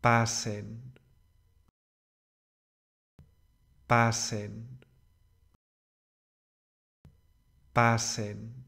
pasen, pasen, pasen.